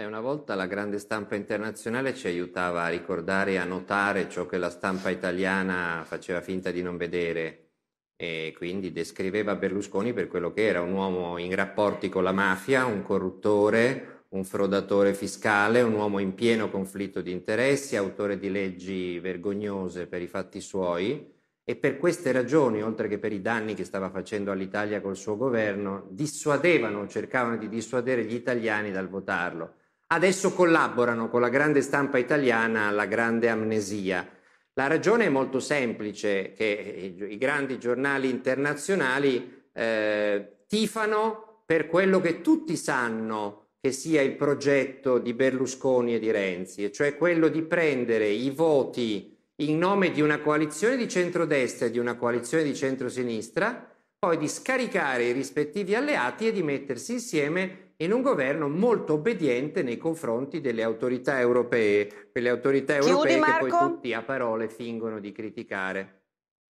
Eh, una volta la grande stampa internazionale ci aiutava a ricordare e a notare ciò che la stampa italiana faceva finta di non vedere e quindi descriveva Berlusconi per quello che era, un uomo in rapporti con la mafia, un corruttore, un frodatore fiscale, un uomo in pieno conflitto di interessi, autore di leggi vergognose per i fatti suoi e per queste ragioni, oltre che per i danni che stava facendo all'Italia col suo governo, dissuadevano, cercavano di dissuadere gli italiani dal votarlo adesso collaborano con la grande stampa italiana alla grande amnesia. La ragione è molto semplice, che i, grandi giornali internazionali eh, tifano per quello che tutti sanno che sia il progetto di Berlusconi e di Renzi, e cioè quello di prendere i voti in nome di una coalizione di centrodestra e di una coalizione di centrosinistra, poi di scaricare i rispettivi alleati e di mettersi insieme in un governo molto obbediente nei confronti delle autorità europee, quelle autorità europee Chiudi, che poi tutti a parole fingono di criticare.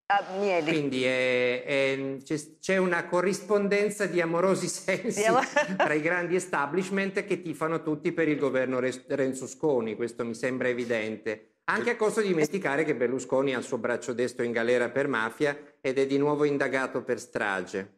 Uh, Quindi è, è, c'è, una corrispondenza di amorosi sensi Diamo... tra i grandi establishment che tifano tutti per il governo Renzusconi, questo mi sembra evidente. Anche a costo di dimenticare che Berlusconi ha il suo braccio destro in galera per mafia ed è di nuovo indagato per strage.